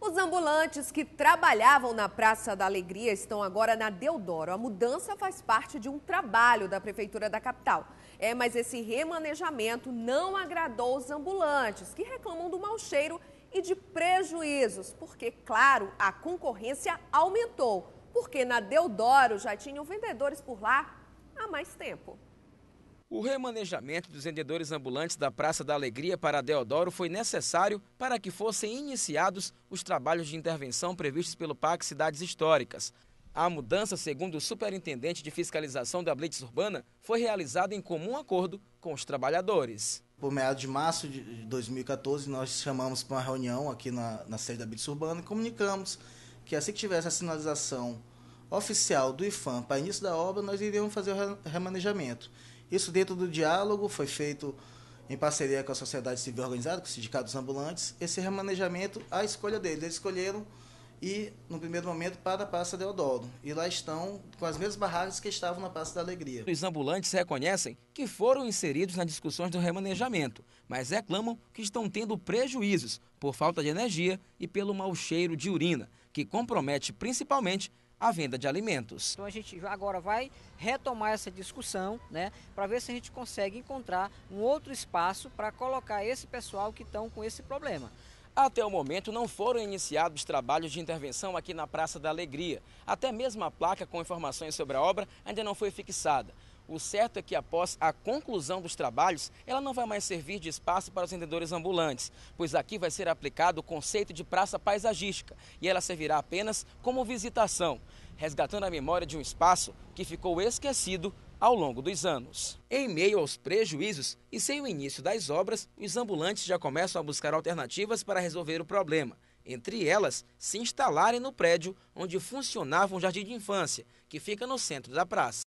Os ambulantes que trabalhavam na Praça da Alegria estão agora na Deodoro. A mudança faz parte de um trabalho da Prefeitura da capital. É, mas esse remanejamento não agradou os ambulantes, que reclamam do mau cheiro e de prejuízos, porque, claro, a concorrência aumentou. Porque na Deodoro já tinham vendedores por lá há mais tempo. O remanejamento dos vendedores ambulantes da Praça da Alegria para Deodoro foi necessário para que fossem iniciados os trabalhos de intervenção previstos pelo PAC Cidades Históricas. A mudança, segundo o superintendente de fiscalização da Blitz Urbana, foi realizada em comum acordo com os trabalhadores. Por meados de março de 2014, nós chamamos para uma reunião aqui na, na sede da Blitz Urbana e comunicamos que assim que tivesse a sinalização oficial do IFAM para início da obra, nós iríamos fazer o remanejamento. Isso dentro do diálogo foi feito em parceria com a sociedade civil organizada, com o Sindicato dos Ambulantes, esse remanejamento a escolha deles. Eles escolheram e no primeiro momento para a Praça Deodoro. E lá estão com as mesmas barragens que estavam na Praça da Alegria. Os ambulantes reconhecem que foram inseridos nas discussões do remanejamento, mas reclamam que estão tendo prejuízos por falta de energia e pelo mau cheiro de urina, que compromete principalmente a venda de alimentos. Então a gente agora vai retomar essa discussão, né, para ver se a gente consegue encontrar um outro espaço para colocar esse pessoal que estão com esse problema. Até o momento não foram iniciados trabalhos de intervenção aqui na Praça da Alegria. Até mesmo a placa com informações sobre a obra ainda não foi fixada. O certo é que após a conclusão dos trabalhos, ela não vai mais servir de espaço para os vendedores ambulantes, pois aqui vai ser aplicado o conceito de praça paisagística e ela servirá apenas como visitação, resgatando a memória de um espaço que ficou esquecido ao longo dos anos. Em meio aos prejuízos e sem o início das obras, os ambulantes já começam a buscar alternativas para resolver o problema. Entre elas, se instalarem no prédio onde funcionava um jardim de infância, que fica no centro da praça.